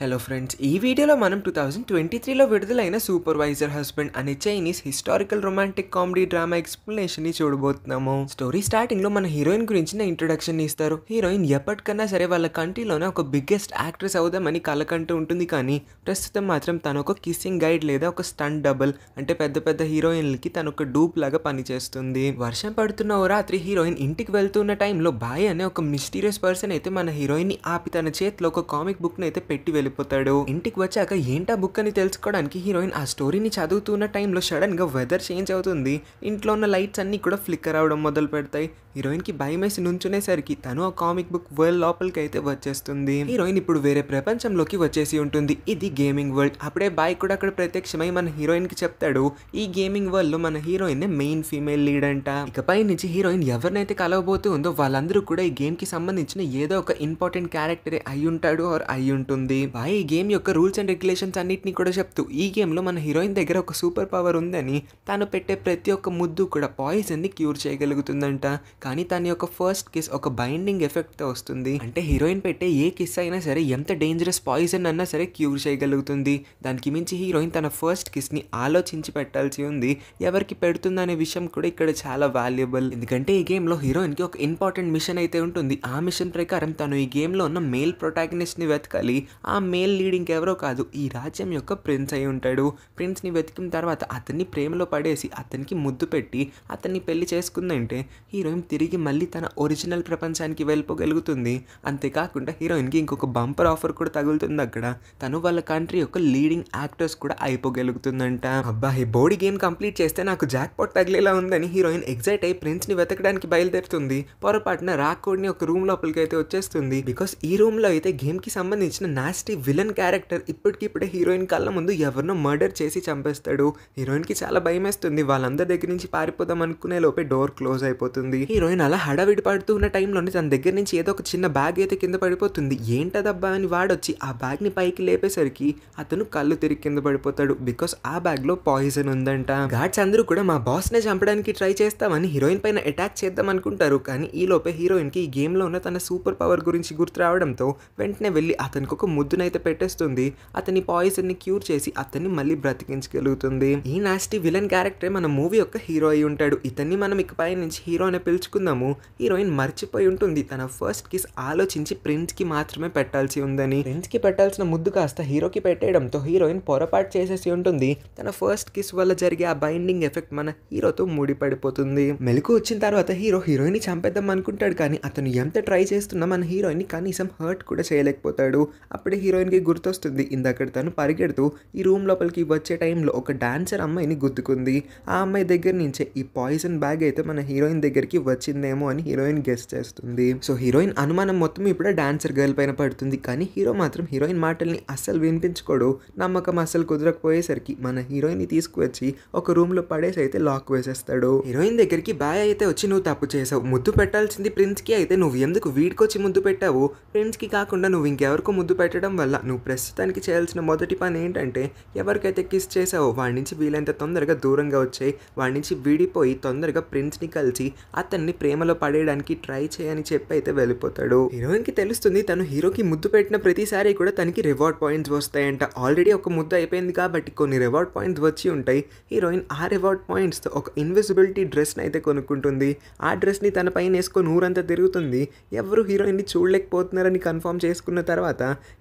hello friends ఈ వీడియోలో మనం టూ థౌజండ్ ట్వంటీ త్రీలో విడుదలైన సూపర్వైజర్ హస్బెండ్ అనే Chinese historical romantic comedy drama explanation ని చూడబోతున్నాము స్టోరీ స్టార్టింగ్ లో మన హీరోయిన్ గురించి ఇంట్రొడక్షన్ ఇస్తారు హీరోయిన్ ఎప్పటికన్నా సరే వాళ్ళ కంట్రీలోనే ఒక బిగ్గెస్ట్ యాక్ట్రెస్ అవుదామని కలకంటూ ఉంటుంది కానీ ప్రస్తుతం మాత్రం తను ఒక కిస్సింగ్ గైడ్ లేదా ఒక స్టంట్ డబుల్ అంటే పెద్ద పెద్ద హీరోయిన్లకి తను ఒక డూప్ లాగా పనిచేస్తుంది వర్షం పడుతున్న ఓ రాత్రి హీరోయిన్ ఇంటికి వెళ్తున్న టైంలో బాయ్ అనే ఒక మిస్టీరియస్ పర్సన్ అయితే మన హీరోయిన్ ని ఆపి తన చేతిలో ఒక కామిక్ బుక్ అయితే పెట్టి వెళ్ళిపోతాడు ఇంటికి వచ్చాక ఏంటా బుక్ అని తెలుసుకోవడానికి హీరోయిన్ ఆ స్టోరీని చదువుతున్న టైంలో సడన్ గా వెదర్ చేంజ్ అవుతుంది ఇంట్లో ఉన్న లైట్స్ అన్ని కూడా ఫ్లిక్కర్ అవడం మొదలు పెడతాయి హీరోయిన్ కి భయం వేసి నుంచునేసరికి తను ఆ కామిక్ బుక్ వరల్డ్ లోపలికి అయితే వచ్చేస్తుంది హీరోయిన్ ఇప్పుడు వేరే ప్రపంచంలోకి వచ్చేసి ఉంటుంది ఇది గేమింగ్ వరల్డ్ అప్పుడే బాయ్ కూడా అక్కడ ప్రత్యక్షమై మన హీరోయిన్ కి చెప్తాడు ఈ గేమింగ్ వరల్డ్ లో మన హీరోయిన్ మెయిన్ ఫీమేల్ లీడ్ అంట ఇకపై నుంచి హీరోయిన్ ఎవరినైతే కలవబోతుందో వాళ్ళందరూ కూడా ఈ గేమ్ కి సంబంధించిన ఏదో ఒక ఇంపార్టెంట్ క్యారెక్టరే అయి ఉంటాడు ఆర్ అయి ఉంటుంది బాయ్ ఈ గేమ్ యొక్క రూల్స్ అండ్ రెగ్యులేషన్స్ అన్నింటినీ కూడా చెప్తూ ఈ గేమ్లో మన హీరోయిన్ దగ్గర ఒక సూపర్ పవర్ ఉందని తాను పెట్టే ప్రతి ఒక్క ముద్దు కూడా పాయిజన్ని క్యూర్ చేయగలుగుతుందంట కానీ తన యొక్క ఫస్ట్ కిస్ ఒక బైండింగ్ ఎఫెక్ట్తో వస్తుంది అంటే హీరోయిన్ పెట్టే ఏ కిస్ అయినా సరే ఎంత డేంజరస్ పాయిజన్ అన్నా సరే క్యూర్ చేయగలుగుతుంది దానికి మించి హీరోయిన్ తన ఫస్ట్ కిస్ని ఆలోచించి పెట్టాల్సి ఉంది ఎవరికి పెడుతుందనే విషయం కూడా ఇక్కడ చాలా వాల్యుబుల్ ఎందుకంటే ఈ గేమ్లో హీరోయిన్కి ఒక ఇంపార్టెంట్ మిషన్ అయితే ఉంటుంది ఆ మిషన్ ప్రకారం తను ఈ గేమ్లో ఉన్న మెయిల్ ప్రొటాగనిస్ట్ని వెతకాలి ఆ మేల్ లీడ్ ఇంకెవరో కాదు ఈ రాజ్యం యొక్క ప్రిన్స్ అయి ఉంటాడు ప్రిన్స్ని వెతికిన తర్వాత అతన్ని ప్రేమలో పడేసి అతనికి ముద్దు పెట్టి అతన్ని పెళ్లి చేసుకుందంటే హీరోయిన్ తిరిగి మళ్ళీ తన ఒరిజినల్ ప్రపంచానికి వెళ్ళిపోగలుగుతుంది అంతేకాకుండా హీరోయిన్కి ఇంకొక బంపర్ ఆఫర్ కూడా తగులుతుంది అక్కడ తను వాళ్ళ కంట్రీ యొక్క లీడింగ్ యాక్టర్స్ కూడా అయిపోగలుగుతుందంట అబ్బా బోడీ గేమ్ కంప్లీట్ చేస్తే నాకు జాక్ పాట్ తగిలేలా ఉందని హీరోయిన్ ఎగ్జైట్ అయి ప్రిన్స్ని వెతకడానికి బయలుదేరుతుంది పొరపాటున రాకోడ్ని ఒక రూమ్ లోపలికి అయితే వచ్చేస్తుంది బికాస్ ఈ లో అయితే గేమ్కి సంబంధించిన నాస్టి విలన్ క్యారెక్టర్ ఇప్పటికిప్పుడే హీరోయిన్ కళ్ళ ముందు ఎవరినో మర్డర్ చేసి చంపేస్తాడు హీరోయిన్కి చాలా భయం వేస్తుంది వాళ్ళందరి దగ్గర నుంచి పారిపోదాం అనుకునే లోపే డోర్ క్లోజ్ అయిపోతుంది హీరోయిన్ అలా హడావిడి పడుతూ ఉన్న టైంలోనే తన దగ్గర నుంచి ఏదో ఒక చిన్న బ్యాగ్ అయితే కింద పడిపోతుంది ఏంటదబ్బా అని వాడొచ్చి ఆ బ్యాగ్ ని పైకి లేపేసరికి అతను కళ్ళు తిరిగి కింద పడిపోతాడు బికాస్ ఆ బ్యాగ్ లో పాయిజన్ ఉందంట గాడ్స్ అందరూ కూడా మా నే చంపడానికి ట్రై చేస్తామని హీరోయిన్ పైన అటాక్ చేద్దాం అనుకుంటారు కానీ ఈ లోపే హీరోయిన్ కి ఈ గేమ్ లో ఉన్న తన సూపర్ పవర్ గురించి గుర్తు రావడంతో వెంటనే వెళ్ళి అతనికి ఒక ముద్దు పాయిజన్ అయితే పెట్టేస్తుంది అతని పాయిజన్ ని క్యూర్ చేసి అతన్ని మళ్ళీ బ్రతికించగలుగుతుంది ఈ నాస్టి విలన్ క్యారెక్టర్ మన మూవీ యొక్క హీరో అయి ఉంటాడు ఇతన్ని మనం ఇకపై నుంచి హీరో అని పిలుచుకుందాము హీరోయిన్ మర్చిపోయి ఉంటుంది తన ఫస్ట్ కిస్ ఆలోచించి ప్రిన్స్ కి మాత్రమే పెట్టాల్సి ఉందని ప్రిన్స్ కి పెట్టాల్సిన ముద్దు కాస్త హీరోకి పెట్టేయడంతో హీరోయిన్ పొరపాటు చేసేసి ఉంటుంది తన ఫస్ట్ కిస్ వల్ల జరిగే ఆ బైండింగ్ ఎఫెక్ట్ మన హీరోతో ముడిపడిపోతుంది మెలకు వచ్చిన తర్వాత హీరో హీరోయిన్ చంపేద్దాం అనుకుంటాడు కానీ అతను ఎంత ట్రై చేస్తున్నా మన హీరోయిన్ కనీసం హర్ట్ కూడా చేయలేకపోతాడు అప్పుడే హీరోయిన్కి గుర్తొస్తుంది ఇందాక తను పరిగెడుతూ ఈ రూమ్ లోపలికి వచ్చే టైంలో ఒక డాన్సర్ అమ్మాయిని గుద్దుకుంది ఆ అమ్మాయి దగ్గర నుంచే ఈ పాయిజన్ బ్యాగ్ అయితే మన హీరోయిన్ దగ్గరికి వచ్చిందేమో అని హీరోయిన్ గెస్ చేస్తుంది సో హీరోయిన్ అనుమానం మొత్తం ఇప్పుడే డాన్సర్ గర్ల్ పైన పడుతుంది కానీ హీరో మాత్రం హీరోయిన్ మాటల్ని అస్సలు వినిపించుకోడు నమ్మకం అస్సలు కుదరకపోయేసరికి మన హీరోయిన్ తీసుకువచ్చి ఒక రూమ్ లో పడేసి అయితే లాక్ వేసేస్తాడు హీరోయిన్ దగ్గరికి బాయ్ అయితే వచ్చి నువ్వు తప్పు చేసావు ముద్దు పెట్టాల్సింది ప్రిన్స్ కి అయితే నువ్వు ఎందుకు వీడికొచ్చి ముద్దు పెట్టావు ప్రిన్స్ కి కాకుండా నువ్వు ఇంకెవరికో ముద్దు పెట్టడం వల్ల నువ్వు ప్రస్తుతానికి చేయాల్సిన మొదటి పని ఏంటంటే ఎవరికైతే కిస్ చేసావో వాడి నుంచి వీలైనంత తొందరగా దూరంగా వచ్చాయి వాడి నుంచి విడిపోయి తొందరగా ప్రిన్స్ని కలిసి అతన్ని ప్రేమలో పడేయడానికి ట్రై చేయని చెప్పి అయితే వెళ్ళిపోతాడు హీరోయిన్కి తెలుస్తుంది తను హీరోకి ముద్దు పెట్టిన ప్రతిసారి కూడా తనకి రివార్డ్ పాయింట్స్ వస్తాయంట ఆల్రెడీ ఒక ముద్దు అయిపోయింది కాబట్టి కొన్ని రివార్డ్ పాయింట్స్ వచ్చి ఉంటాయి హీరోయిన్ ఆ రివార్డ్ పాయింట్స్తో ఒక ఇన్విజిబిలిటీ డ్రెస్ని అయితే కొనుక్కుంటుంది ఆ డ్రెస్ని తన పైన వేసుకొని ఊరంతా తిరుగుతుంది ఎవరు హీరోయిన్ని చూడలేకపోతున్నారని కన్ఫర్మ్ చేసుకున్న తర్వాత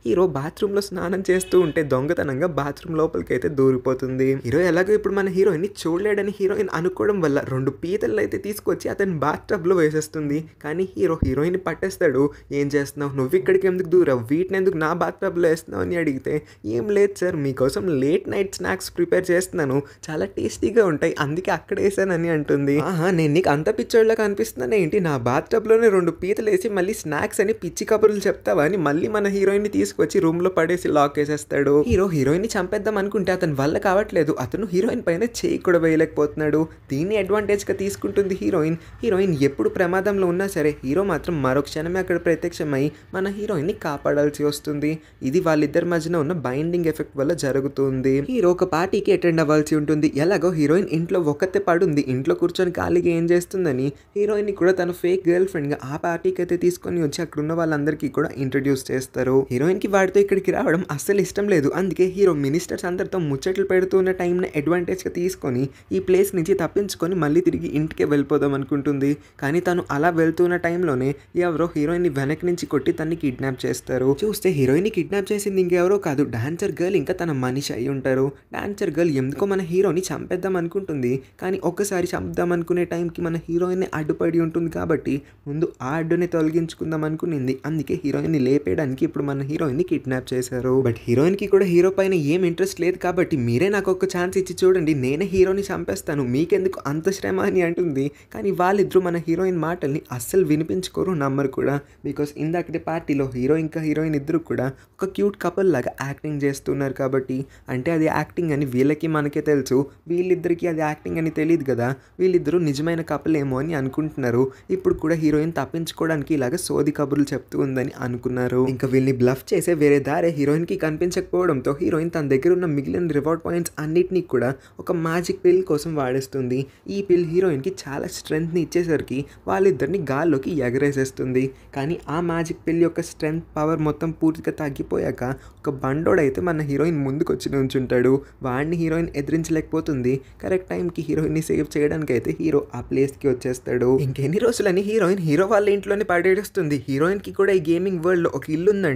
హీరో బాత్రూంలో స్నానం చేస్తూ ఉంటే దొంగతనంగా బాత్రూమ్ లోపలికి అయితే దూరిపోతుంది హీరో ఎలాగో ఇప్పుడు మన హీరోయిన్ చూడలేడని హీరోయిన్ అనుకోవడం వల్ల రెండు పీతలు అయితే తీసుకొచ్చి అతని బాత్ లో వేసేస్తుంది కానీ హీరో హీరోయిన్ పట్టేస్తాడు ఏం చేస్తున్నావు నువ్వు ఇక్కడికి ఎందుకు దూరావు వీటిని ఎందుకు నా బాత్ లో వేస్తున్నావు అని అడిగితే ఏం లేదు సార్ మీకోసం లేట్ నైట్ స్నాక్స్ ప్రిపేర్ చేస్తున్నాను చాలా టేస్టీగా ఉంటాయి అందుకే అక్కడ వేసానని అంటుంది ఆహా నేను నీకు అంత పిచ్చోళ్ళ కనిపిస్తున్నాను ఏంటి నా బాత్ లోనే రెండు పీతలు వేసి మళ్ళీ స్నాక్స్ అని పిచ్చి కబుర్లు చెప్తావా అని మళ్ళీ మన ని తీసుకొచ్చి వచ్చి రూమ్ లో పడేసి లాక్ వేసేస్తాడు హీరో హీరోయిన్ ని చంపేద్దాం అనుకుంటే అతని వల్ల కావట్లేదు అతను హీరోయిన్ పైన చేయి కూడా వేయలేకపోతున్నాడు దీన్ని అడ్వాంటేజ్ గా తీసుకుంటుంది హీరోయిన్ హీరోయిన్ ఎప్పుడు ప్రమాదంలో ఉన్నా సరే హీరో మాత్రం మరో క్షణమే అక్కడ ప్రత్యక్షమై మన హీరోయిన్ ని కాపాడాల్సి వస్తుంది ఇది వాళ్ళిద్దరి మధ్యన ఉన్న బైండింగ్ ఎఫెక్ట్ వల్ల జరుగుతుంది హీరో ఒక పార్టీకి అటెండ్ అవ్వాల్సి ఉంటుంది ఎలాగో హీరోయిన్ ఇంట్లో ఒక్కతే పడుంది ఇంట్లో కూర్చొని ఖాళీగా ఏం చేస్తుందని హీరోయిన్ ని కూడా తన ఫేక్ గర్ల్ ఫ్రెండ్ గా ఆ పార్టీకి అయితే తీసుకొని వచ్చి అక్కడ ఉన్న వాళ్ళందరికీ కూడా ఇంట్రడ్యూస్ చేస్తారు హీరోయిన్ కి వాడు వాడితో ఇక్కడికి రావడం అస్సలు ఇష్టం లేదు అందుకే హీరో మినిస్టర్స్ అందరితో ముచ్చట్లు పెడుతున్న టైంని అడ్వాంటేజ్గా తీసుకొని ఈ ప్లేస్ నుంచి తప్పించుకొని మళ్ళీ తిరిగి ఇంటికి వెళ్ళిపోదాం అనుకుంటుంది కానీ తను అలా వెళ్తున్న టైంలోనే ఎవరో హీరోయిన్ వెనక్కి నుంచి కొట్టి తన్ని కిడ్నాప్ చేస్తారు చూస్తే హీరోయిన్ కిడ్నాప్ చేసింది ఇంకెవరో కాదు డాన్సర్ గర్ల్ ఇంకా తన మనిషి అయి ఉంటారు డాన్సర్ గర్ల్ ఎందుకో మన హీరోని చంపేద్దాం అనుకుంటుంది కానీ ఒక్కసారి చంపుదాం అనుకునే టైంకి మన హీరోయిన్ అడ్డుపడి ఉంటుంది కాబట్టి ముందు ఆ అడ్డుని తొలగించుకుందాం అనుకునింది అందుకే హీరోయిన్ లేపేయడానికి ఇప్పుడు మన హీరోయిన్ని కిడ్నాప్ చేశారు బట్ కి కూడా హీరో పైన ఏం ఇంట్రెస్ట్ లేదు కాబట్టి మీరే నాకు ఒక ఛాన్స్ ఇచ్చి చూడండి నేనే హీరోని చంపేస్తాను మీకెందుకు అంత శ్రమ అని అంటుంది కానీ వాళ్ళిద్దరూ మన హీరోయిన్ మాటల్ని అస్సలు వినిపించుకోరు నమ్మరు కూడా బికాస్ ఇందాకటి పార్టీలో హీరో ఇంకా హీరోయిన్ ఇద్దరు కూడా ఒక క్యూట్ కపుల్ లాగా యాక్టింగ్ చేస్తున్నారు కాబట్టి అంటే అది యాక్టింగ్ అని వీళ్ళకి మనకే తెలుసు వీళ్ళిద్దరికీ అది యాక్టింగ్ అని తెలియదు కదా వీళ్ళిద్దరూ నిజమైన కపుల్ ఏమో అని అనుకుంటున్నారు ఇప్పుడు కూడా హీరోయిన్ తప్పించుకోవడానికి ఇలాగ సోది కబుర్లు చెప్తూ ఉందని అనుకున్నారు ఇంకా వీళ్ళని బ్లఫ్ చేసే వేరే దారి హీరోయిన్కి కనిపించకపోవడంతో హీరోయిన్ తన దగ్గర ఉన్న మిగిలిన రివార్డ్ పాయింట్స్ అన్నిటినీ కూడా ఒక మ్యాజిక్ పిల్ కోసం వాడేస్తుంది ఈ పిల్ హీరోయిన్కి చాలా స్ట్రెంగ్త్ని ఇచ్చేసరికి వాళ్ళిద్దరిని గాల్లోకి ఎగరేసేస్తుంది కానీ ఆ మ్యాజిక్ పిల్ యొక్క స్ట్రెంగ్త్ పవర్ మొత్తం పూర్తిగా తగ్గిపోయాక ఒక బండోడైతే మన హీరోయిన్ ముందుకు వచ్చి నుంచుంటాడు వాడిని హీరోయిన్ ఎదిరించలేకపోతుంది కరెక్ట్ టైంకి హీరోయిన్ని సేవ్ చేయడానికి అయితే హీరో ఆ ప్లేస్కి వచ్చేస్తాడు ఇంకెన్ని రోజులని హీరోయిన్ హీరో వాళ్ళ ఇంట్లోనే పడేస్తుంది హీరోయిన్కి కూడా ఈ గేమింగ్ వరల్డ్లో ఒక ఇల్లు ఉందంట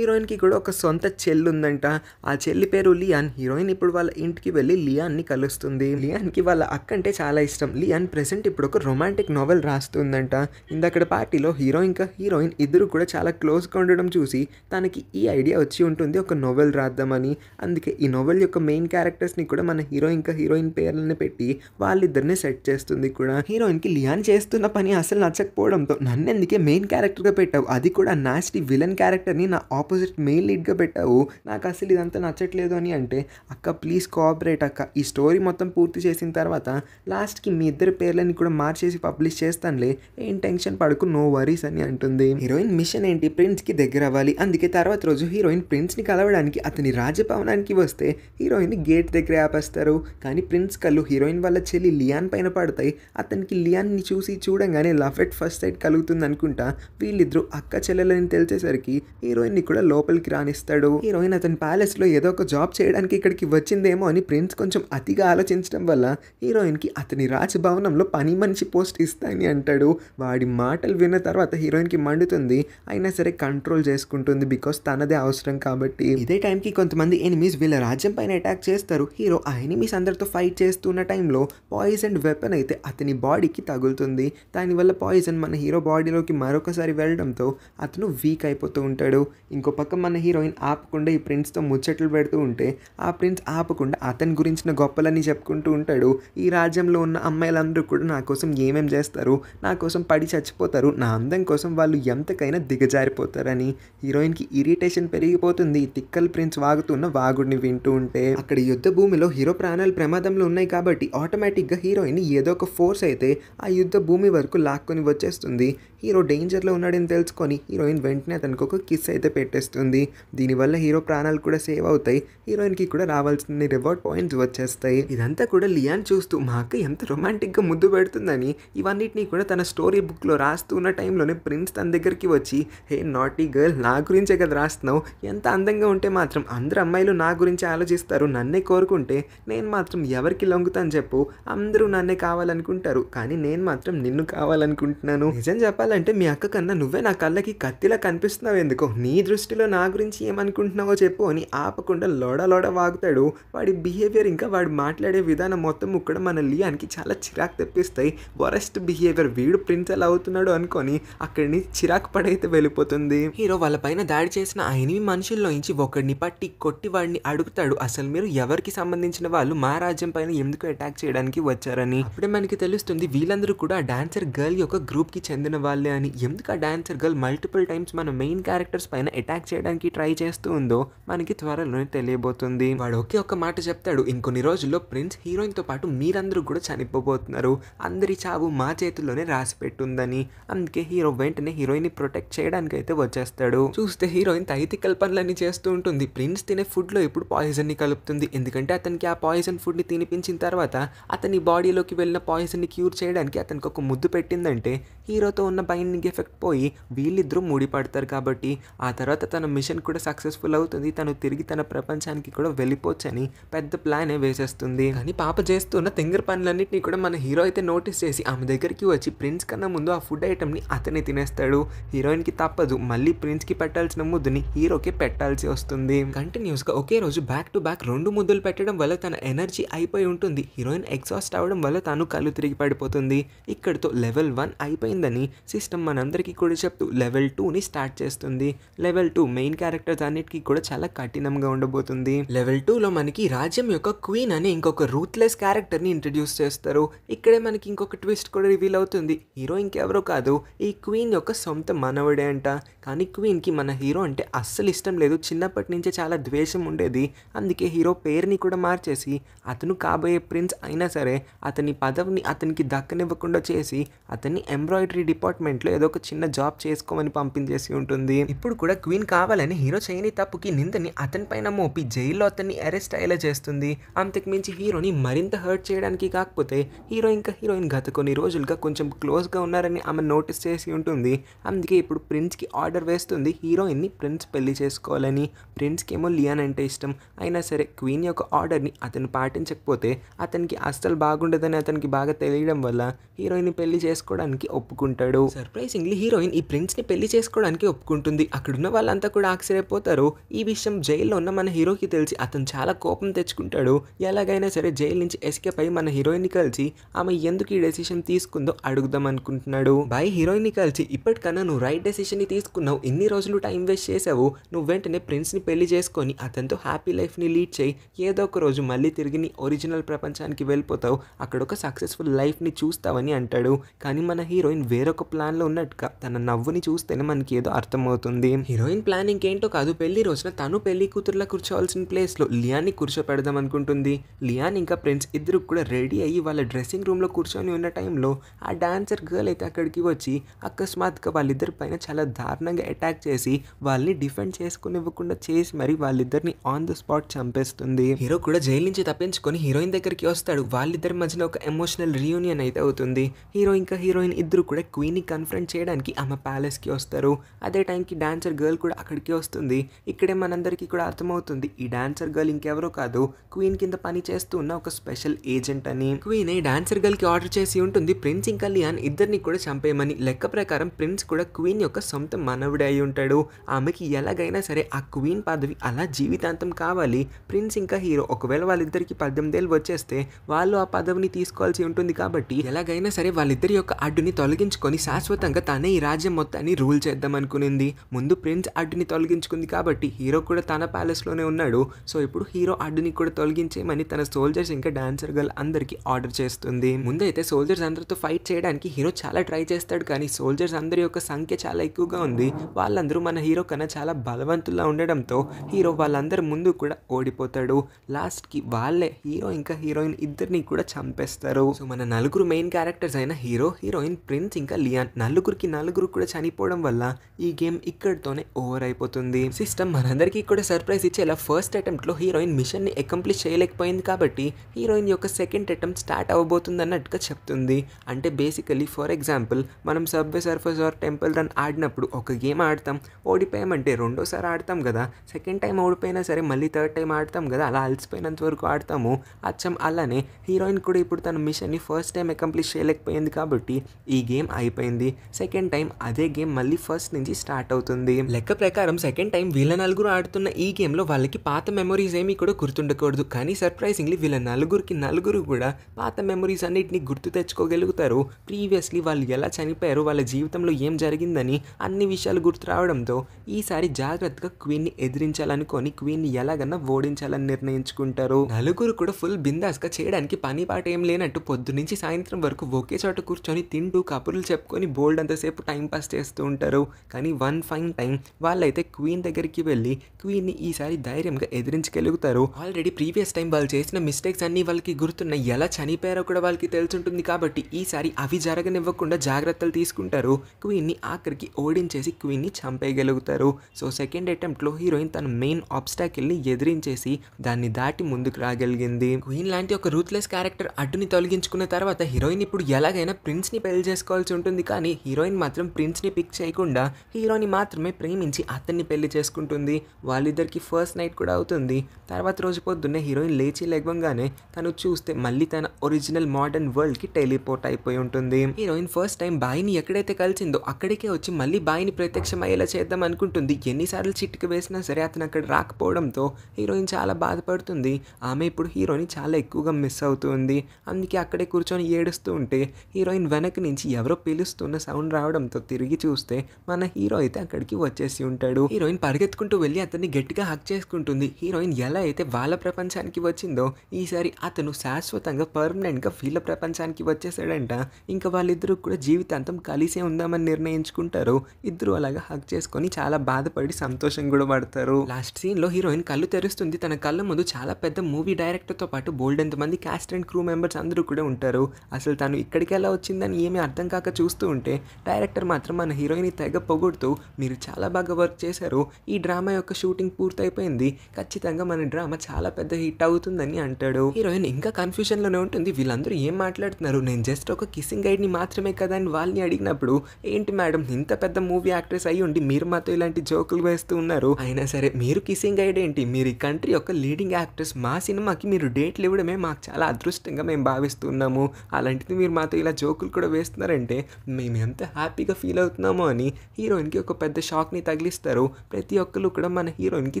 హీరోయిన్ హీరోయిన్కి కూడా ఒక సొంత చెల్లి ఉందంట ఆ చెల్లి పేరు లియాన్ హీరోయిన్ ఇప్పుడు వాళ్ళ ఇంటికి వెళ్ళి లియాన్ని కలుస్తుంది లియాన్ కి వాళ్ళ అక్క అంటే చాలా ఇష్టం లియాన్ ప్రెసెంట్ ఇప్పుడు ఒక రొమాంటిక్ నావెల్ రాస్తుందంట ఇందక్కడ పార్టీలో హీరోయిన్ కా హీరోయిన్ ఇద్దరు కూడా చాలా క్లోజ్గా ఉండడం చూసి తనకి ఈ ఐడియా వచ్చి ఉంటుంది ఒక నోవెల్ రాద్దామని అందుకే ఈ నోవెల్ యొక్క మెయిన్ క్యారెక్టర్స్ని కూడా మన హీరోయిన్ కా హీరోయిన్ పేర్లని పెట్టి వాళ్ళిద్దరిని సెట్ చేస్తుంది కూడా హీరోయిన్ కి లియాన్ చేస్తున్న పని అసలు నచ్చకపోవడంతో నన్ను ఎందుకే మెయిన్ క్యారెక్టర్గా పెట్టావు అది కూడా నాస్టి విలన్ క్యారెక్టర్ని నా ఆపోజిట్ జస్ట్ మెయిన్ లీడ్గా పెట్టావు నాకు అసలు ఇదంతా నచ్చట్లేదు అని అంటే అక్క ప్లీజ్ కోఆపరేట్ అక్క ఈ స్టోరీ మొత్తం పూర్తి చేసిన తర్వాత లాస్ట్కి మీ ఇద్దరు పేర్లని కూడా మార్చేసి పబ్లిష్ చేస్తానులే ఏం టెన్షన్ పడుకు నో వరీస్ అని అంటుంది హీరోయిన్ మిషన్ ఏంటి ప్రిన్స్కి దగ్గర అవ్వాలి అందుకే తర్వాత రోజు హీరోయిన్ ప్రిన్స్ని కలవడానికి అతని రాజభవనానికి వస్తే హీరోయిన్ గేట్ దగ్గర ఆపేస్తారు కానీ ప్రిన్స్ కళ్ళు హీరోయిన్ వాళ్ళ చెల్లి లియాన్ పైన పడతాయి అతనికి లియాన్ని చూసి చూడంగానే లఫెట్ ఫస్ట్ సైడ్ కలుగుతుంది అనుకుంటా వీళ్ళిద్దరూ అక్క చెల్లెలని తెలిసేసరికి హీరోయిన్ని కూడా లో లోపలికి రానిస్తాడు హీరోయిన్ అతని ప్యాలెస్ లో ఏదో ఒక జాబ్ చేయడానికి ఇక్కడికి వచ్చిందేమో అని ప్రిన్స్ కొంచెం అతిగా ఆలోచించడం వల్ల హీరోయిన్ కి అతని రాజభవనంలో పని మనిషి పోస్ట్ ఇస్తాయని అంటాడు వాడి మాటలు విన్న తర్వాత హీరోయిన్ కి మండుతుంది అయినా సరే కంట్రోల్ చేసుకుంటుంది బికాస్ తనదే అవసరం కాబట్టి ఇదే టైం కి కొంతమంది ఎనిమీస్ వీళ్ళ రాజ్యం పైన అటాక్ చేస్తారు హీరో ఆ ఎనిమీస్ అందరితో ఫైట్ చేస్తున్న టైంలో పాయిజన్ వెపన్ అయితే అతని బాడీకి తగులుతుంది దానివల్ల పాయిజన్ మన హీరో బాడీలోకి మరొకసారి వెళ్ళడంతో అతను వీక్ అయిపోతూ ఉంటాడు ఇంకో పక్క ఒక మన హీరోయిన్ ఆపకుండా ఈ ప్రిన్స్తో ముచ్చట్లు పెడుతూ ఉంటే ఆ ప్రిన్స్ ఆపకుండా అతని గురించిన గొప్పలని చెప్పుకుంటూ ఉంటాడు ఈ రాజ్యంలో ఉన్న అమ్మాయిలందరూ కూడా నా కోసం ఏమేం చేస్తారు నా కోసం పడి చచ్చిపోతారు నా అందం కోసం వాళ్ళు ఎంతకైనా దిగజారిపోతారని హీరోయిన్కి ఇరిటేషన్ పెరిగిపోతుంది తిక్కల్ ప్రిన్స్ వాగుతున్న వాగుడిని వింటూ ఉంటే అక్కడ యుద్ధ భూమిలో హీరో ప్రాణాలు ప్రమాదంలో ఉన్నాయి కాబట్టి ఆటోమేటిక్గా హీరోయిన్ ఏదో ఒక ఫోర్స్ అయితే ఆ యుద్ధ భూమి వరకు లాక్కొని వచ్చేస్తుంది హీరో డేంజర్లో ఉన్నాడని తెలుసుకొని హీరోయిన్ వెంటనే అతనికి ఒక కిస్ అయితే పెట్టేస్తుంది దీనివల్ల హీరో ప్రాణాలు కూడా సేవ్ అవుతాయి హీరోయిన్కి కూడా రావాల్సిన రివార్డ్ పాయింట్స్ వచ్చేస్తాయి ఇదంతా కూడా లియాన్ చూస్తూ మా అక్క ఎంత రొమాంటిక్గా ముద్దు పెడుతుందని ఇవన్నిటినీ కూడా తన స్టోరీ బుక్లో రాస్తూ ఉన్న టైంలోనే ప్రిన్స్ తన దగ్గరికి వచ్చి హే నాటీ గర్ల్ నా గురించే కదా రాస్తున్నావు ఎంత అందంగా ఉంటే మాత్రం అందరు అమ్మాయిలు నా గురించి ఆలోచిస్తారు నన్నే కోరుకుంటే నేను మాత్రం ఎవరికి లొంగుతాను చెప్పు అందరూ నన్నే కావాలనుకుంటారు కానీ నేను మాత్రం నిన్ను కావాలనుకుంటున్నాను నిజం చెప్పాలి చెప్పాలంటే మీ అక్క కన్నా నువ్వే నా కళ్ళకి కత్తిలా కనిపిస్తున్నావు ఎందుకు నీ దృష్టిలో నా గురించి ఏమనుకుంటున్నావో చెప్పు అని ఆపకుండా లోడ లోడ వాగుతాడు వాడి బిహేవియర్ ఇంకా వాడు మాట్లాడే విధానం మొత్తం ఇక్కడ మన లియాన్కి చాలా చిరాకు తెప్పిస్తాయి వరెస్ట్ బిహేవియర్ వీడు ప్రిన్స్ అవుతున్నాడు అనుకొని అక్కడి నుంచి చిరాకు పడైతే వెళ్ళిపోతుంది హీరో వాళ్ళ పైన దాడి చేసిన ఆ ఎనిమిది నుంచి ఒకడిని పట్టి కొట్టి వాడిని అడుగుతాడు అసలు మీరు ఎవరికి సంబంధించిన వాళ్ళు మా రాజ్యం పైన ఎందుకు అటాక్ చేయడానికి వచ్చారని అప్పుడే మనకి తెలుస్తుంది వీళ్ళందరూ కూడా డాన్సర్ గర్ల్ యొక్క గ్రూప్ కి చెందిన వాళ్ళు వాళ్ళే అని ఎందుకు ఆ డాన్సర్ గర్ల్ మల్టిపుల్ టైమ్స్ మన మెయిన్ క్యారెక్టర్స్ పైన అటాక్ చేయడానికి ట్రై చేస్తూ ఉందో మనకి త్వరలోనే తెలియబోతుంది వాడు ఒకే ఒక్క మాట చెప్తాడు ఇంకొన్ని రోజుల్లో ప్రిన్స్ హీరోయిన్ తో పాటు మీరందరూ కూడా చనిపోబోతున్నారు అందరి చావు మా చేతుల్లోనే రాసి పెట్టుందని అందుకే హీరో వెంటనే హీరోయిన్ ని ప్రొటెక్ట్ చేయడానికి అయితే వచ్చేస్తాడు చూస్తే హీరోయిన్ తైతికల్ పనులన్నీ చేస్తూ ఉంటుంది ప్రిన్స్ తినే ఫుడ్ లో ఇప్పుడు ని కలుపుతుంది ఎందుకంటే అతనికి ఆ పాయిజన్ ఫుడ్ని తినిపించిన తర్వాత అతని బాడీలోకి వెళ్ళిన పాయిజన్ ని క్యూర్ చేయడానికి అతనికి ఒక ముద్దు పెట్టిందంటే హీరోతో ఉన్న బైండింగ్ ఎఫెక్ట్ పోయి వీళ్ళిద్దరూ ముడిపడతారు కాబట్టి ఆ తర్వాత తన మిషన్ కూడా సక్సెస్ఫుల్ అవుతుంది తను తిరిగి తన ప్రపంచానికి కూడా వెళ్ళిపోవచ్చని పెద్ద ప్లాన్ వేసేస్తుంది కానీ పాప చేస్తున్న తింగర్ పనులన్నింటినీ కూడా మన హీరో అయితే నోటీస్ చేసి ఆమె దగ్గరికి వచ్చి ప్రిన్స్ కన్నా ముందు ఆ ఫుడ్ ఐటమ్ని అతని తినేస్తాడు హీరోయిన్కి తప్పదు మళ్ళీ ప్రిన్స్కి పెట్టాల్సిన ముద్దుని హీరోకి పెట్టాల్సి వస్తుంది కంటిన్యూస్గా ఒకే రోజు బ్యాక్ టు బ్యాక్ రెండు ముద్దులు పెట్టడం వల్ల తన ఎనర్జీ అయిపోయి ఉంటుంది హీరోయిన్ ఎగ్జాస్ట్ అవడం వల్ల తను కళ్ళు తిరిగి పడిపోతుంది ఇక్కడితో లెవెల్ వన్ అయిపోయిందని సిస్టమ్ మనందరికీ కూడా చెప్తూ లెవెల్ టూని స్టార్ట్ చేస్తుంది లెవెల్ టూ మెయిన్ క్యారెక్టర్స్ అన్నిటికీ కూడా చాలా కఠినంగా ఉండబోతుంది లెవెల్ టూలో మనకి రాజ్యం యొక్క క్వీన్ అని ఇంకొక రూత్లెస్ క్యారెక్టర్ని ఇంట్రడ్యూస్ చేస్తారు ఇక్కడే మనకి ఇంకొక ట్విస్ట్ కూడా రివీల్ అవుతుంది హీరో ఇంకెవరో కాదు ఈ క్వీన్ యొక్క సొంత మనవడే అంట కానీ క్వీన్కి మన హీరో అంటే అస్సలు ఇష్టం లేదు చిన్నప్పటి నుంచే చాలా ద్వేషం ఉండేది అందుకే హీరో పేరుని కూడా మార్చేసి అతను కాబోయే ప్రిన్స్ అయినా సరే అతని పదవిని అతనికి దక్కనివ్వకుండా చేసి అతన్ని ఎంబ్రాయిడరీ డిపార్ట్మెంట్ గవర్నమెంట్లో ఏదో ఒక చిన్న జాబ్ చేసుకోమని పంపించేసి ఉంటుంది ఇప్పుడు కూడా క్వీన్ కావాలని హీరో చేయని తప్పుకి నిందని అతని పైన మోపి జైల్లో అతన్ని అరెస్ట్ అయ్యేలా చేస్తుంది అంతకుమించి హీరోని మరింత హర్ట్ చేయడానికి కాకపోతే హీరో ఇంకా హీరోయిన్ గత కొన్ని రోజులుగా కొంచెం క్లోజ్గా ఉన్నారని ఆమె నోటీస్ చేసి ఉంటుంది అందుకే ఇప్పుడు ప్రిన్స్కి ఆర్డర్ వేస్తుంది హీరోయిన్ని ప్రిన్స్ పెళ్లి చేసుకోవాలని ప్రిన్స్కి ఏమో లియాన్ అంటే ఇష్టం అయినా సరే క్వీన్ యొక్క ఆర్డర్ని అతను పాటించకపోతే అతనికి అస్సలు బాగుండదని అతనికి బాగా తెలియడం వల్ల హీరోయిన్ పెళ్లి చేసుకోవడానికి ఒప్పుకుంటాడు సర్ప్రైజింగ్లీ హీరోయిన్ ఈ ప్రిన్స్ని పెళ్లి చేసుకోవడానికి ఒప్పుకుంటుంది అక్కడున్న వాళ్ళంతా కూడా ఆశ్చర్యపోతారు ఈ విషయం జైల్లో ఉన్న మన హీరోకి తెలిసి అతను చాలా కోపం తెచ్చుకుంటాడు ఎలాగైనా సరే జైలు నుంచి ఎస్కేప్ అయి మన ని కలిసి ఆమె ఎందుకు ఈ డెసిషన్ తీసుకుందో అడుగుదాం అనుకుంటున్నాడు బై ని కలిసి ఇప్పటికన్నా నువ్వు రైట్ డెసిషన్ ని తీసుకున్నావు ఇన్ని రోజులు టైం వేస్ట్ చేసావు నువ్వు వెంటనే ప్రిన్స్ని పెళ్లి చేసుకొని అతనితో హ్యాపీ లైఫ్ని లీడ్ చేయి ఏదో ఒక రోజు మళ్ళీ తిరిగి నీ ఒరిజినల్ ప్రపంచానికి వెళ్ళిపోతావు అక్కడ ఒక సక్సెస్ఫుల్ లైఫ్ని చూస్తావని అంటాడు కానీ మన హీరోయిన్ వేరొక ప్లాన్ ప్లాన్లో ఉన్నట్టుగా తన నవ్వుని చూస్తేనే మనకి ఏదో అర్థమవుతుంది హీరోయిన్ ప్లాన్ ఇంకేంటో కాదు పెళ్లి రోజున తను పెళ్లి కూతురులా కూర్చోవాల్సిన ప్లేస్లో లియాన్ని కూర్చోపెడదాం అనుకుంటుంది లియాన్ ఇంకా ప్రిన్స్ ఇద్దరు కూడా రెడీ అయ్యి వాళ్ళ డ్రెస్సింగ్ రూమ్ లో కూర్చొని ఉన్న టైంలో ఆ డాన్సర్ గర్ల్ అయితే అక్కడికి వచ్చి అకస్మాత్గా వాళ్ళిద్దరి పైన చాలా దారుణంగా అటాక్ చేసి వాళ్ళని డిఫెండ్ చేసుకునివ్వకుండా చేసి మరి వాళ్ళిద్దరిని ఆన్ ద స్పాట్ చంపేస్తుంది హీరో కూడా జైలు నుంచి తప్పించుకొని హీరోయిన్ దగ్గరికి వస్తాడు వాళ్ళిద్దరి మధ్యన ఒక ఎమోషనల్ రీయూనియన్ అయితే అవుతుంది హీరో ఇంకా హీరోయిన్ ఇద్దరు కూడా క్వీన్ కన్ఫ్రంట్ చేయడానికి ఆమె ప్యాలెస్కి వస్తారు అదే టైంకి డాన్సర్ గర్ల్ కూడా అక్కడికి వస్తుంది ఇక్కడే మనందరికీ కూడా అర్థమవుతుంది ఈ డాన్సర్ గర్ల్ ఇంకెవరో కాదు క్వీన్ కింద పని చేస్తూ ఉన్న ఒక స్పెషల్ ఏజెంట్ అని క్వీన్ డాన్సర్ గర్ల్ కి ఆర్డర్ చేసి ఉంటుంది ప్రిన్స్ ఇంకా లియాన్ ఇద్దరిని కూడా చంపేయమని లెక్క ప్రకారం ప్రిన్స్ కూడా క్వీన్ యొక్క సొంత మనవుడే అయి ఉంటాడు ఆమెకి ఎలాగైనా సరే ఆ క్వీన్ పదవి అలా జీవితాంతం కావాలి ప్రిన్స్ ఇంకా హీరో ఒకవేళ వాళ్ళిద్దరికి పద్దెనిమిది ఏళ్ళు వచ్చేస్తే వాళ్ళు ఆ పదవిని తీసుకోవాల్సి ఉంటుంది కాబట్టి ఎలాగైనా సరే వాళ్ళిద్దరి యొక్క అడ్డుని తొలగించుకొని శాశ్వతంగా తనే ఈ రాజ్యం మొత్తాన్ని రూల్ చేద్దాం అనుకునింది ముందు ప్రిన్స్ అడ్డుని తొలగించుకుంది కాబట్టి హీరో కూడా తన ప్యాలెస్లోనే ఉన్నాడు సో ఇప్పుడు హీరో అడ్డుని కూడా తొలగించేయమని తన సోల్జర్స్ ఇంకా డాన్సర్ గర్ల్ అందరికీ ఆర్డర్ చేస్తుంది ముందైతే సోల్జర్స్ అందరితో ఫైట్ చేయడానికి హీరో చాలా ట్రై చేస్తాడు కానీ సోల్జర్స్ అందరి యొక్క సంఖ్య చాలా ఎక్కువగా ఉంది వాళ్ళందరూ మన హీరో కన్నా చాలా బలవంతుల్లా ఉండడంతో హీరో వాళ్ళందరి ముందు కూడా ఓడిపోతాడు లాస్ట్కి వాళ్ళే హీరో ఇంకా హీరోయిన్ ఇద్దరిని కూడా చంపేస్తారు సో మన నలుగురు మెయిన్ క్యారెక్టర్స్ అయిన హీరో హీరోయిన్ ప్రిన్స్ ఇంకా లియాన్ నలుగురికి నలుగురు కూడా చనిపోవడం వల్ల ఈ గేమ్ ఇక్కడితోనే ఓవర్ అయిపోతుంది సిస్టమ్ మనందరికీ కూడా సర్ప్రైజ్ ఇచ్చేలా ఫస్ట్ అటెంప్ట్లో హీరోయిన్ మిషన్ని అకంప్లిష్ చేయలేకపోయింది కాబట్టి హీరోయిన్ యొక్క సెకండ్ అటెంప్ట్ స్టార్ట్ అవ్వబోతుంది అన్నట్టుగా చెప్తుంది అంటే బేసికలీ ఫర్ ఎగ్జాంపుల్ మనం subway surfers or temple run ఆడినప్పుడు ఒక గేమ్ ఆడతాం ఓడిపోయామంటే రెండోసారి ఆడతాం కదా సెకండ్ టైం ఓడిపోయినా సరే మళ్ళీ థర్డ్ టైం ఆడతాం కదా అలా అలసిపోయినంత వరకు ఆడతాము అచ్చం అలానే హీరోయిన్ కూడా ఇప్పుడు తన మిషన్ని ఫస్ట్ టైం అకంప్లిష్ చేయలేకపోయింది కాబట్టి ఈ గేమ్ అయిపోయింది అవుతుంది సెకండ్ టైం అదే గేమ్ మళ్ళీ ఫస్ట్ నుంచి స్టార్ట్ అవుతుంది లెక్క ప్రకారం సెకండ్ టైం వీళ్ళ నలుగురు ఆడుతున్న ఈ గేమ్లో వాళ్ళకి పాత మెమరీస్ ఏమి కూడా గుర్తుండకూడదు కానీ సర్ప్రైజింగ్లీ వీళ్ళ నలుగురికి నలుగురు కూడా పాత మెమరీస్ అన్నిటిని గుర్తు తెచ్చుకోగలుగుతారు ప్రీవియస్లీ వాళ్ళు ఎలా చనిపోయారు వాళ్ళ జీవితంలో ఏం జరిగిందని అన్ని విషయాలు గుర్తు రావడంతో ఈసారి జాగ్రత్తగా ని ఎదిరించాలనుకొని క్వీన్ని ఎలాగన్నా ఓడించాలని నిర్ణయించుకుంటారు నలుగురు కూడా ఫుల్ బిందాస్ గా చేయడానికి పని పాట ఏం లేనట్టు పొద్దు నుంచి సాయంత్రం వరకు ఒకే చోట కూర్చొని తింటూ కబుర్లు చెప్పుకొని బోల్డ్ అంతసేపు టైంపాస్ చేస్తూ ఉంటారు కానీ వన్ ఫైన్ టైం వాళ్ళైతే క్వీన్ దగ్గరికి వెళ్ళి క్వీన్ని ఈసారి ధైర్యంగా ఎదిరించగలుగుతారు ఆల్రెడీ ప్రీవియస్ టైం వాళ్ళు చేసిన మిస్టేక్స్ అన్నీ వాళ్ళకి గుర్తున్నాయి ఎలా చనిపోయారో కూడా వాళ్ళకి తెలుసుంటుంది కాబట్టి ఈసారి అవి జరగనివ్వకుండా జాగ్రత్తలు తీసుకుంటారు క్వీన్ని ఆఖరికి ఓడించేసి క్వీన్ని చంపేయగలుగుతారు సో సెకండ్ అటెంప్ట్లో హీరోయిన్ తన మెయిన్ ఆబ్స్టాకిల్ని ఎదిరించేసి దాన్ని దాటి ముందుకు రాగలిగింది క్వీన్ లాంటి ఒక రూత్లెస్ క్యారెక్టర్ అడ్డుని తొలగించుకున్న తర్వాత హీరోయిన్ ఇప్పుడు ఎలాగైనా ప్రిన్స్ని పెళ్లి చేసుకోవాల్సి ఉంటుంది కానీ కానీ హీరోయిన్ మాత్రం ప్రిన్స్ని పిక్ చేయకుండా హీరోని మాత్రమే ప్రేమించి అతన్ని పెళ్లి చేసుకుంటుంది వాళ్ళిద్దరికి ఫస్ట్ నైట్ కూడా అవుతుంది తర్వాత రోజు పొద్దున్నే హీరోయిన్ లేచి లెగవంగానే తను చూస్తే మళ్ళీ తన ఒరిజినల్ మోడర్న్ వరల్డ్కి టెలిపోర్ట్ అయిపోయి ఉంటుంది హీరోయిన్ ఫస్ట్ టైం బాయిని ఎక్కడైతే కలిసిందో అక్కడికే వచ్చి మళ్ళీ బాయిని ప్రత్యక్షం అయ్యేలా చేద్దాం అనుకుంటుంది ఎన్నిసార్లు చిట్టుకు వేసినా సరే అతను అక్కడ రాకపోవడంతో హీరోయిన్ చాలా బాధపడుతుంది ఆమె ఇప్పుడు హీరోని చాలా ఎక్కువగా మిస్ అవుతుంది అందుకే అక్కడే కూర్చొని ఏడుస్తూ ఉంటే హీరోయిన్ వెనక నుంచి ఎవరో పిలుస్తూ ఉన్న సౌండ్ రావడంతో తిరిగి చూస్తే మన హీరో అయితే అక్కడికి వచ్చేసి ఉంటాడు హీరోయిన్ పరిగెత్తుకుంటూ వెళ్ళి అతన్ని గట్టిగా హక్ చేసుకుంటుంది హీరోయిన్ ఎలా అయితే వాళ్ళ ప్రపంచానికి వచ్చిందో ఈసారి అతను శాశ్వతంగా పర్మనెంట్ గా వీళ్ళ ప్రపంచానికి వచ్చేసాడంట ఇంకా వాళ్ళిద్దరూ కూడా జీవితాంతం కలిసే ఉందామని నిర్ణయించుకుంటారు ఇద్దరు అలాగా హక్ చేసుకొని చాలా బాధపడి సంతోషం కూడా పడతారు లాస్ట్ సీన్ లో హీరోయిన్ కళ్ళు తెరుస్తుంది తన కళ్ళ ముందు చాలా పెద్ద మూవీ తో పాటు బోల్డ్ మంది క్యాస్ట్ అండ్ క్రూ మెంబర్స్ అందరూ కూడా ఉంటారు అసలు తను ఇక్కడికి ఎలా వచ్చిందని ఏమి అర్థం కాక చూస్తూ ఉంటే డైరెక్టర్ మాత్రం మన హీరోయిన్ తెగ పొగొడుతూ మీరు చాలా బాగా వర్క్ చేశారు ఈ డ్రామా యొక్క షూటింగ్ పూర్తయిపోయింది ఖచ్చితంగా మన డ్రామా చాలా పెద్ద హిట్ అవుతుందని అంటాడు హీరోయిన్ ఇంకా కన్ఫ్యూజన్లోనే ఉంటుంది వీళ్ళందరూ ఏం మాట్లాడుతున్నారు నేను జస్ట్ ఒక కిస్సింగ్ గైడ్ని మాత్రమే కదా అని వాళ్ళని అడిగినప్పుడు ఏంటి మేడం ఇంత పెద్ద మూవీ యాక్ట్రెస్ అయ్యి ఉండి మీరు మాతో ఇలాంటి జోకులు వేస్తూ ఉన్నారు అయినా సరే మీరు కిస్సింగ్ గైడ్ ఏంటి మీరు ఈ కంట్రీ యొక్క లీడింగ్ యాక్ట్రెస్ మా సినిమాకి మీరు డేట్లు ఇవ్వడమే మాకు చాలా అదృష్టంగా మేము భావిస్తున్నాము అలాంటిది మీరు మాతో ఇలా జోకులు కూడా వేస్తున్నారంటే మేము ఎంత హ్యాపీగా ఫీల్ అవుతున్నామో అని హీరోయిన్కి ఒక పెద్ద షాక్ని తగిలిస్తారు ప్రతి ఒక్కరు కూడా మన హీరోయిన్కి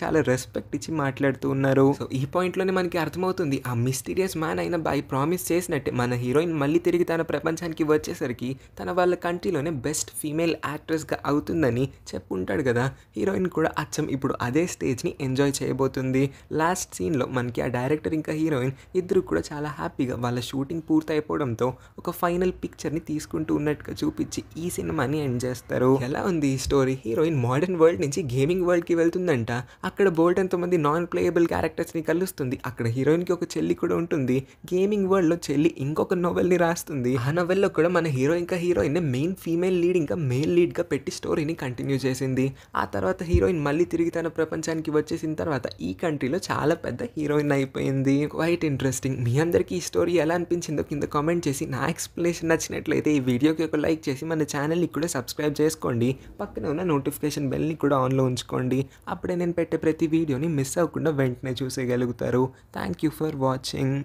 చాలా రెస్పెక్ట్ ఇచ్చి మాట్లాడుతూ ఉన్నారు సో ఈ పాయింట్లోనే మనకి అర్థమవుతుంది ఆ మిస్టీరియస్ మ్యాన్ అయిన బై ప్రామిస్ చేసినట్టే మన హీరోయిన్ మళ్ళీ తిరిగి తన ప్రపంచానికి వచ్చేసరికి తన వాళ్ళ కంట్రీలోనే బెస్ట్ ఫీమేల్ యాక్ట్రెస్గా అవుతుందని చెప్పుంటాడు కదా హీరోయిన్ కూడా అచ్చం ఇప్పుడు అదే స్టేజ్ని ఎంజాయ్ చేయబోతుంది లాస్ట్ సీన్లో మనకి ఆ డైరెక్టర్ ఇంకా హీరోయిన్ ఇద్దరు కూడా చాలా హ్యాపీగా వాళ్ళ షూటింగ్ పూర్తయిపోవడంతో ఒక ఫైనల్ పిక్చర్ని తీసుకుంటూ ఉన్నట్టుగా చూపించి ఈ సినిమాని ఎండ్ చేస్తారు ఎలా ఉంది ఈ స్టోరీ హీరోయిన్ మోడర్న్ వరల్డ్ నుంచి గేమింగ్ వరల్డ్ కి వెళ్తుందంట అక్కడ బోల్డ్ ఎంతమంది నాన్ ప్లేయబుల్ క్యారెక్టర్స్ ని కలుస్తుంది అక్కడ హీరోయిన్ కి ఒక చెల్లి కూడా ఉంటుంది గేమింగ్ వరల్డ్ లో చెల్లి ఇంకొక నోవెల్ ని రాస్తుంది ఆ లో కూడా మన హీరో ఇంకా హీరోయిన్ మెయిన్ ఫీమేల్ లీడ్ ఇంకా మెయిల్ లీడ్ గా పెట్టి స్టోరీని కంటిన్యూ చేసింది ఆ తర్వాత హీరోయిన్ మళ్ళీ తిరిగి తన ప్రపంచానికి వచ్చేసిన తర్వాత ఈ కంట్రీలో చాలా పెద్ద హీరోయిన్ అయిపోయింది క్వైట్ ఇంట్రెస్టింగ్ మీ అందరికీ ఈ స్టోరీ ఎలా అనిపించిందో కింద కామెంట్ చేసి నా ఎక్స్ప్లెనేషన్ నచ్చినట్లయితే ఈ వీడియోకి ఒక లైక్ లైక్ చేసి మన ఛానల్ని కూడా సబ్స్క్రైబ్ చేసుకోండి పక్కన ఉన్న నోటిఫికేషన్ బెల్ని కూడా ఆన్లో ఉంచుకోండి అప్పుడే నేను పెట్టే ప్రతి వీడియోని మిస్ అవ్వకుండా వెంటనే చూసేయగలుగుతారు థ్యాంక్ యూ ఫర్ వాచింగ్